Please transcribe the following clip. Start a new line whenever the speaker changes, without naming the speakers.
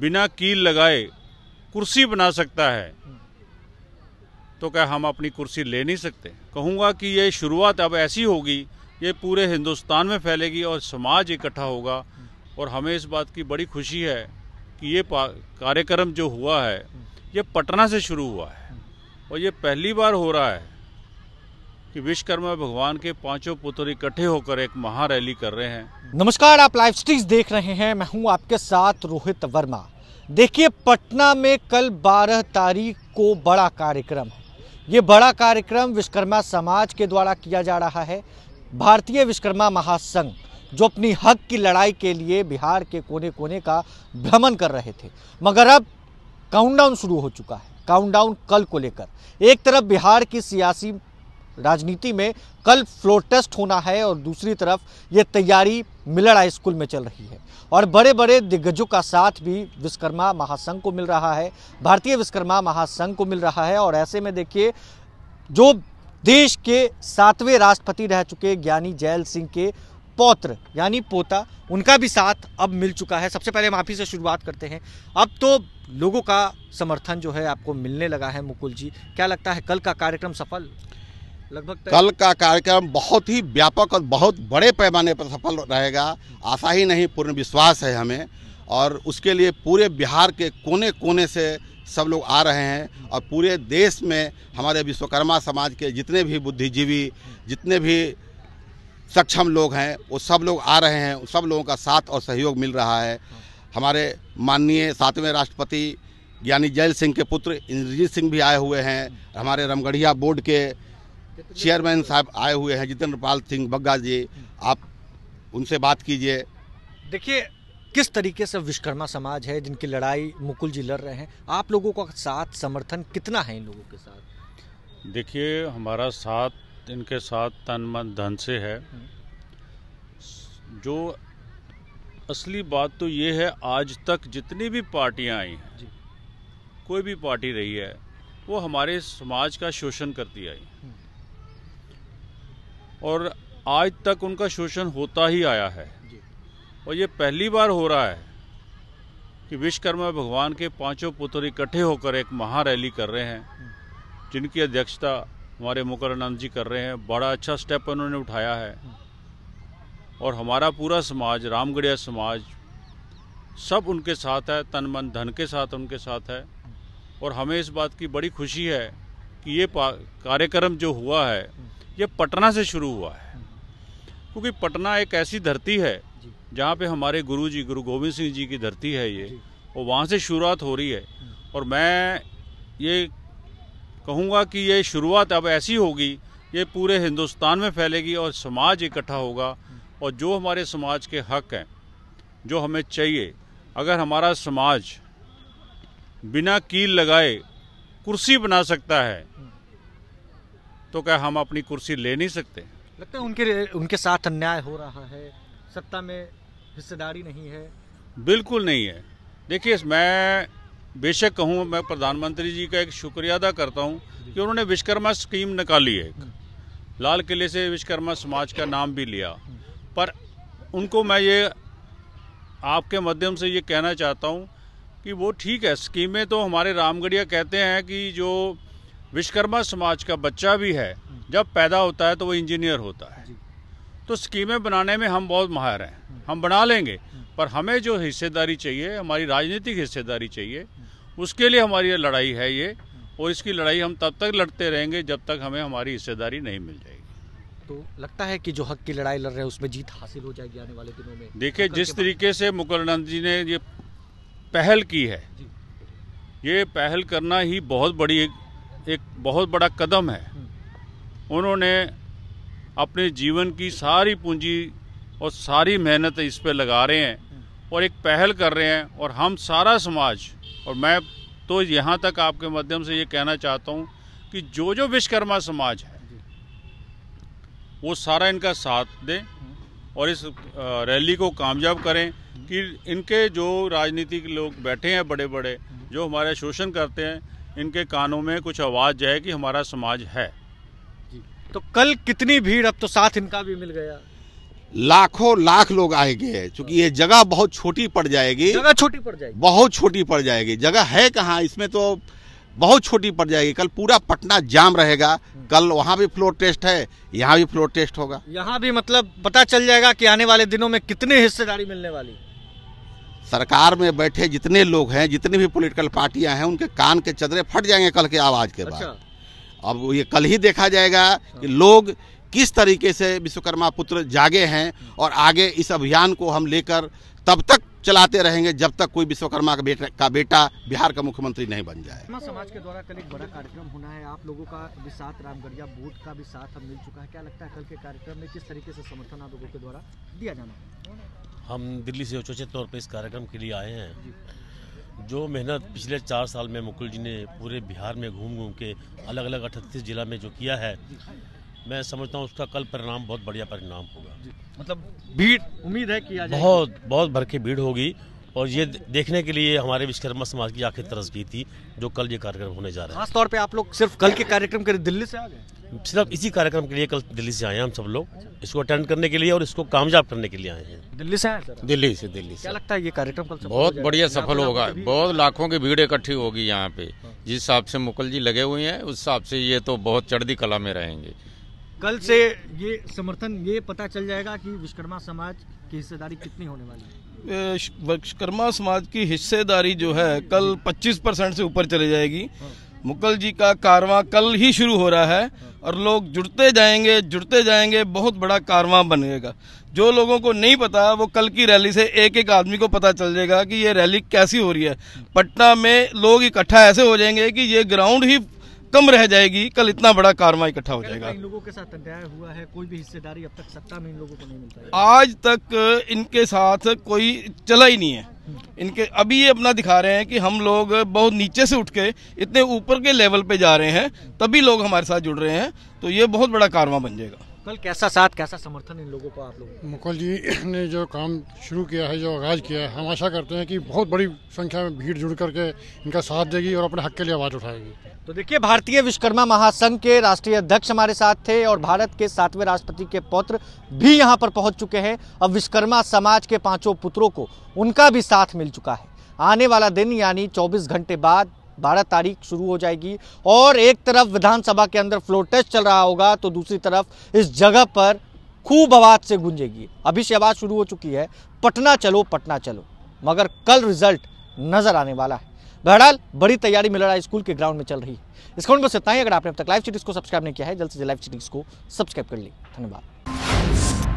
बिना कील लगाए कुर्सी बना सकता है तो क्या हम अपनी कुर्सी ले नहीं सकते कहूँगा कि ये शुरुआत अब ऐसी होगी ये पूरे हिंदुस्तान में फैलेगी और समाज इकट्ठा होगा और हमें इस बात की बड़ी खुशी है कि ये कार्यक्रम जो हुआ है ये पटना से शुरू हुआ है और ये पहली बार हो रहा है कि विश्वकर्मा भगवान के पांचों पुत्र इकट्ठे होकर एक महारैली कर रहे हैं
नमस्कार आप लाइव स्ट्रीक्स देख रहे हैं मैं हूं आपके साथ रोहित वर्मा देखिए पटना में कल 12 तारीख को बड़ा कार्यक्रम है ये बड़ा कार्यक्रम विश्वकर्मा समाज के द्वारा किया जा रहा है भारतीय विश्वकर्मा महासंघ जो अपनी हक की लड़ाई के लिए बिहार के कोने कोने का भ्रमण कर रहे थे मगर अब काउंटडाउन शुरू हो चुका है काउंटडाउन कल को लेकर एक तरफ बिहार की सियासी राजनीति में कल फ्लोर टेस्ट होना है और दूसरी तरफ ये तैयारी मिलर हाई स्कूल में चल रही है और बड़े बड़े दिग्गजों का साथ भी विश्वकर्मा महासंघ को मिल रहा है भारतीय विश्वकर्मा महासंघ को मिल रहा है और ऐसे में देखिए जो देश के सातवें राष्ट्रपति रह चुके ज्ञानी जैल सिंह के पौत्र यानी पोता उनका भी साथ अब मिल चुका है सबसे पहले हम आप ही से शुरुआत करते हैं अब तो लोगों का समर्थन जो है आपको मिलने लगा है मुकुल जी क्या लगता है कल का कार्यक्रम सफल लगभग कल
का कार्यक्रम बहुत ही व्यापक और बहुत बड़े पैमाने पर सफल रहेगा आशा ही नहीं पूर्ण विश्वास है हमें और उसके लिए पूरे बिहार के कोने कोने से सब लोग आ रहे हैं और पूरे देश में हमारे विश्वकर्मा समाज के जितने भी बुद्धिजीवी जितने भी सक्षम लोग हैं वो सब लोग आ रहे हैं सब लोगों का साथ और सहयोग मिल रहा है हमारे माननीय सातवें राष्ट्रपति ज्ञानी जैल सिंह के पुत्र इंद्रजीत सिंह भी आए हुए हैं हमारे रमगढ़िया बोर्ड के चेयरमैन साहब आए हुए हैं जितेंद्र पाल सिंह बग्गा जी आप उनसे बात कीजिए
देखिए किस तरीके से विश्वकर्मा समाज है जिनकी लड़ाई मुकुल जी लड़ रहे हैं आप लोगों का साथ समर्थन कितना है इन लोगों के साथ
देखिए हमारा साथ इनके साथ तन मन धन से है हम्म। जो असली बात तो ये है आज तक जितनी भी पार्टियां आई हैं कोई भी पार्टी रही है वो हमारे समाज का शोषण करती आई हम्म। और आज तक उनका शोषण होता ही आया है और ये पहली बार हो रहा है कि विश्वकर्मा भगवान के पांचों पुत्र इकट्ठे होकर एक महारैली कर रहे हैं जिनकी अध्यक्षता हमारे मुकरानंद जी कर रहे हैं बड़ा अच्छा स्टेप उन्होंने उठाया है और हमारा पूरा समाज रामगढ़िया समाज सब उनके साथ है तन मन धन के साथ उनके साथ है और हमें इस बात की बड़ी खुशी है कि ये कार्यक्रम जो हुआ है ये पटना से शुरू हुआ है हम्म। क्योंकि पटना एक ऐसी धरती है जहाँ पे हमारे गुरु जी गुरु गोविंद सिंह जी की धरती है ये और वहाँ से शुरुआत हो रही है हम्म। और मैं ये कहूँगा कि ये शुरुआत अब ऐसी होगी ये पूरे हिंदुस्तान में फैलेगी और समाज इकट्ठा होगा हम्म। और जो हमारे समाज के हक हैं जो हमें चाहिए अगर हमारा समाज बिना कील लगाए कुर्सी बना सकता है तो क्या हम अपनी कुर्सी ले नहीं सकते
लगता है उनके उनके साथ अन्याय हो रहा है सत्ता में हिस्सेदारी नहीं है
बिल्कुल नहीं है देखिए मैं बेशक कहूँ मैं प्रधानमंत्री जी का एक शुक्रिया अदा करता हूँ कि उन्होंने विश्वकर्मा स्कीम निकाली है एक हम्म। लाल किले से विश्वकर्मा समाज का नाम भी लिया हम्म। पर उनको मैं ये आपके माध्यम से ये कहना चाहता हूँ कि वो ठीक है स्कीमें तो हमारे रामगढ़िया कहते हैं कि जो विश्वकर्मा समाज का बच्चा भी है जब पैदा होता है तो वो इंजीनियर होता है तो स्कीमें बनाने में हम बहुत माहिर हैं हम बना लेंगे पर हमें जो हिस्सेदारी चाहिए हमारी राजनीतिक हिस्सेदारी चाहिए उसके लिए हमारी लड़ाई है ये और इसकी लड़ाई हम तब तक लड़ते रहेंगे जब तक हमें हमारी हिस्सेदारी नहीं मिल जाएगी
तो लगता है कि जो हक की लड़ाई लड़ रहे हैं उसमें जीत हासिल हो जाएगी आने वाले दिनों में देखिए जिस
तरीके से मुकुलानंद जी ने ये पहल की है ये पहल करना ही बहुत बड़ी एक बहुत बड़ा कदम है हम्म। उन्होंने अपने जीवन की सारी पूंजी और सारी मेहनत इस पर लगा रहे हैं हम्म। और एक पहल कर रहे हैं और हम सारा समाज और मैं तो यहाँ तक आपके माध्यम से ये कहना चाहता हूँ कि जो जो विश्वकर्मा समाज है वो सारा इनका साथ दें हम्म। और इस रैली को कामयाब करें कि इनके जो राजनीतिक लोग बैठे हैं बड़े बड़े जो हमारे शोषण करते हैं इनके कानों में कुछ आवाज़ जाए कि हमारा समाज है
तो कल कितनी भीड़ अब तो साथ इनका भी मिल गया
लाखों लाख लोग आए गए क्योंकि ये जगह बहुत छोटी पड़ जाएगी जगह छोटी पड़ जाएगी बहुत छोटी पड़ जाएगी जगह है कहाँ इसमें तो बहुत छोटी पड़ जाएगी कल पूरा पटना जाम रहेगा हम्म। कल वहाँ भी फ्लोर टेस्ट है यहाँ भी फ्लोर टेस्ट होगा
यहाँ भी मतलब पता चल जाएगा कि आने वाले दिनों में कितनी हिस्सेदारी मिलने वाली
सरकार में बैठे जितने लोग हैं जितनी भी पॉलिटिकल पार्टियां हैं उनके कान के चदरे फट जाएंगे कल के आवाज़ के बाद अच्छा। अब ये कल ही देखा जाएगा कि लोग किस तरीके से विश्वकर्मा पुत्र जागे हैं और आगे इस अभियान को हम लेकर तब तक चलाते रहेंगे जब तक कोई विश्वकर्मा का बेटा का बेटा बिहार का मुख्यमंत्री नहीं बन
जाए समाज के द्वारा कल एक बड़ा कार्यक्रम होना है आप लोगों का भी साथ रामगढ़िया बोर्ड का भी साथ हम मिल चुका है क्या लगता है कल के कार्यक्रम में किस तरीके से समर्थन आप लोगों के द्वारा दिया जाना है हम दिल्ली से उचोचित तौर पर इस कार्यक्रम के लिए आए हैं जो मेहनत पिछले चार साल में मुकुल जी ने पूरे बिहार में घूम घूम के अलग अलग अठतीस जिला में जो किया है मैं समझता हूँ उसका कल परिणाम बहुत बढ़िया परिणाम होगा मतलब भीड़ उम्मीद है कि बहुत बहुत भर के भीड़ होगी और ये देखने के लिए हमारे विश्वकर्मा समाज की आखिर तरस तरसगी थी जो कल ये कार्यक्रम होने जा रहा है खासतौर पर आप लोग सिर्फ कल के कार्यक्रम के दिल्ली से आ गए सिर्फ इसी कार्यक्रम के लिए कल दिल्ली से आए हैं हम सब लोग इसको अटेंड करने के लिए और इसको कामयाब करने के लिए आए हैं दिल्ली से आए दिल्ली से दिल्ली से क्या लगता है ये कार्यक्रम कल बहुत बढ़िया सफल होगा
बहुत लाखों की भीड़ इकट्ठी होगी यहाँ पे हाँ। जिस हिसाब से मुकुल जी लगे हुए हैं उस हिसाब से ये तो बहुत चढ़दी कला में रहेंगे
कल से ये समर्थन ये पता चल जाएगा कि विश्वकर्मा समाज की हिस्सेदारी कितनी होने वाली है
विश्वकर्मा समाज की हिस्सेदारी जो है कल 25 परसेंट से ऊपर चले जाएगी मुकल जी का कारवां कल ही शुरू हो रहा है और लोग जुड़ते जाएंगे जुड़ते जाएंगे बहुत बड़ा कारवां बनेगा जो लोगों को नहीं पता वो कल की रैली से एक एक आदमी को पता चल जाएगा कि ये रैली कैसी हो रही है पटना में लोग इकट्ठा ऐसे हो जाएंगे कि ये ग्राउंड ही कम रह जाएगी कल इतना बड़ा कारवा इकट्ठा हो जाएगा
लोगों के साथ अन्याय हुआ है कोई भी हिस्सेदारी अब तक सत्ता में इन लोगों को नहीं
मिलता आज तक इनके साथ कोई चला ही नहीं है हम्म। इनके अभी ये अपना दिखा रहे हैं कि हम लोग बहुत नीचे से उठ के इतने ऊपर के लेवल पे जा रहे हैं तभी लोग हमारे साथ जुड़ रहे हैं तो ये बहुत बड़ा कारवा बन जाएगा कल
कैसा साथ कैसा समर्थन इन लोगों को आप लोग मुकुल जी ने जो काम शुरू किया है जो आगाज़ किया है हम आशा करते हैं कि बहुत बड़ी संख्या में भीड़ जुड़ करके इनका साथ देगी और अपने हक के लिए आवाज़ उठाएगी तो देखिए भारतीय विश्वकर्मा महासंघ के राष्ट्रीय अध्यक्ष हमारे साथ थे और भारत के सातवें राष्ट्रपति के पौत्र भी यहाँ पर पहुँच चुके हैं अब विश्वकर्मा समाज के पाँचों पुत्रों को उनका भी साथ मिल चुका है आने वाला दिन यानी चौबीस घंटे बाद बारह तारीख शुरू हो जाएगी और एक तरफ विधानसभा के अंदर फ्लोर टेस्ट चल रहा होगा तो दूसरी तरफ इस जगह पर खूब आवाज़ से गूंजेगी अभी से आवाज़ शुरू हो चुकी है पटना चलो पटना चलो मगर कल रिजल्ट नज़र आने वाला है बहरहाल बड़ी तैयारी मिल रहा है स्कूल के ग्राउंड में चल रही है इस खंड बस इतना ही अगर आपने अब तक लाइव सिटीज़ को सब्सक्राइब नहीं किया है जल्द से जल्द लाइव सिटीज़ को सब्सक्राइब कर ली धन्यवाद